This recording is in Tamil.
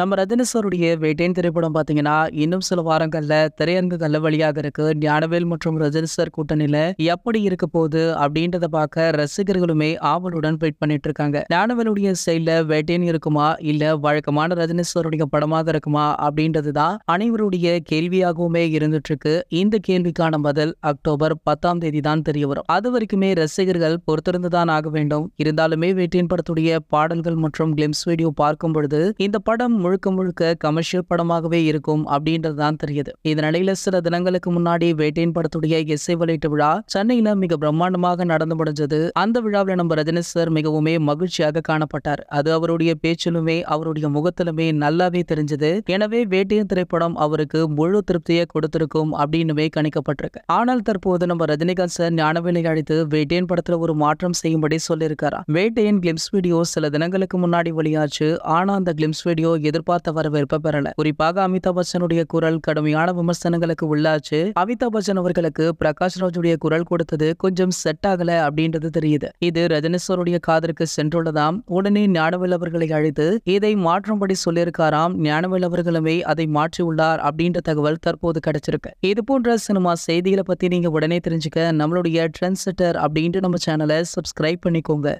நம்ம ரஜினேஸ்வருடைய வேட்டையின் திரைப்படம் பார்த்தீங்கன்னா இன்னும் சில வாரங்களில் திரையரங்குகள்ல வழியாக இருக்கு ஞானவேல் மற்றும் ரஜினேஸ்வர் கூட்டணியில எப்படி இருக்க போகுது அப்படின்றத பார்க்க ரசிகர்களுமே ஆவலுடன் வெயிட் பண்ணிட்டு இருக்காங்க ஞானவேலுடைய செயல வேட்டையின் இருக்குமா இல்ல வழக்கமான ரஜினேஸ்வருடைய படமாக இருக்குமா அப்படின்றது தான் அனைவருடைய கேள்வியாகவுமே இருந்துட்டு இருக்கு இந்த கேள்விக்கான பதில் அக்டோபர் பத்தாம் தேதி தான் தெரிய வரும் அது வரைக்குமே ரசிகர்கள் பொறுத்திருந்துதான் ஆக வேண்டும் இருந்தாலுமே வேட்டையின் படத்துடைய பாடல்கள் மற்றும் கிளிம்ஸ் வீடியோ பார்க்கும் பொழுது இந்த படம் முழுக்க முழுக்க கமர்ஷியல் படமாகவே இருக்கும் அப்படின்றது தான் தெரியுது இந்த நிலையில சில தினங்களுக்கு முன்னாடி வேட்டையின் படத்துடைய இசை வெளியீட்டு விழா சென்னையில மிக பிரம்மாண்டமாக நடந்து முடிஞ்சது அந்த விழாவில் நம்ம ரஜினி சார் மிகவுமே மகிழ்ச்சியாக காணப்பட்டார் அது அவருடைய பேச்சிலுமே அவருடைய முகத்திலுமே நல்லாவே தெரிஞ்சது எனவே வேட்டையின் திரைப்படம் அவருக்கு முழு திருப்தியை கொடுத்திருக்கும் அப்படின்னுமே கணிக்கப்பட்டிருக்கு ஆனால் தற்போது நம்ம ரஜினிகாந்த் சார் ஞானவேலை அழைத்து வேட்டையின் படத்துல ஒரு மாற்றம் செய்யும்படி சொல்லியிருக்காரா வேட்டையின் கிளிம்ஸ் வீடியோ சில தினங்களுக்கு முன்னாடி வெளியாச்சு ஆனா அந்த கிளிம்ஸ் வீடியோ எதிர்பார்த்த வரவேற்பை பெறல குறிப்பாக அமிதாப் பச்சனுடைய குரல் கடுமையான விமர்சனங்களுக்கு உள்ளாச்சு அமிதாப் பச்சன் அவர்களுக்கு பிரகாஷ் ராஜுடைய குரல் கொடுத்தது கொஞ்சம் செட் ஆகல அப்படின்றது தெரியுது இது ரஜினேஸ்வருடைய காதலுக்கு சென்றுள்ளதாம் உடனே ஞானவில் அவர்களை அழைத்து இதை மாற்றும்படி சொல்லியிருக்காராம் ஞானவில் அவர்களுமே அதை மாற்றியுள்ளார் அப்படின்ற தகவல் தற்போது கிடைச்சிருக்கு இது போன்ற சினிமா செய்திகளை பத்தி நீங்க உடனே தெரிஞ்சுக்க நம்மளுடைய ட்ரெண்ட் செட்டர் அப்படின்ட்டு நம்ம சேனலை சப்ஸ்கிரைப் பண்ணிக்கோங்க